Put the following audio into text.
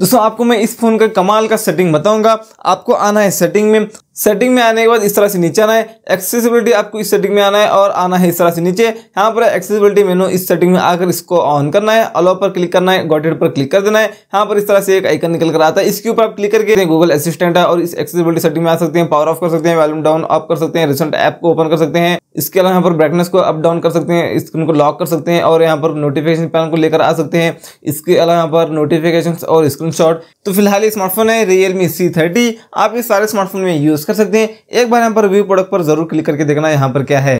दोस्तों आपको मैं इस फ़ोन का कमाल का सेटिंग बताऊंगा आपको आना है सेटिंग में सेटिंग में आने के बाद इस तरह से नीचे आना है एक्सेसिबिलिटी आपको इस सेटिंग में आना है और आना है इस तरह से नीचे यहाँ पर एक्सेसिबिलिटी मेनू इस सेटिंग में आकर इसको ऑन करना है अलाउ पर क्लिक करना है गॉटेड पर क्लिक कर देना है यहाँ पर इस तरह से एक आइकन निकल कर आता है इसके ऊपर आप क्लिक करके गूगल असिस्टेंट है और इस एक्सेसिबिलिटी सेटिंग में आ सकते हैं पावर ऑफ कर सकते हैं वॉल्यूम डाउन ऑफ कर सकते हैं रिसेंट ऐप को ओपन कर सकते हैं इसके अलावा यहाँ पर ब्राइटनेस को अप डाउन कर सकते हैं स्क्रीन को लॉक कर सकते हैं और यहाँ पर नोटिफिकेशन पैनल को लेकर आ सकते हैं इसके अलावा यहाँ पर नोटिफिकेशन और स्क्रीन तो फिलहाल ये स्मार्टफोन है रियलमी सी थर्टी आप ये सारे स्मार्टफोन में यूज यूज़ कर सकते हैं एक बार यहाँ पर व्यू प्रोडक्ट पर जरूर क्लिक करके देखना यहाँ पर क्या है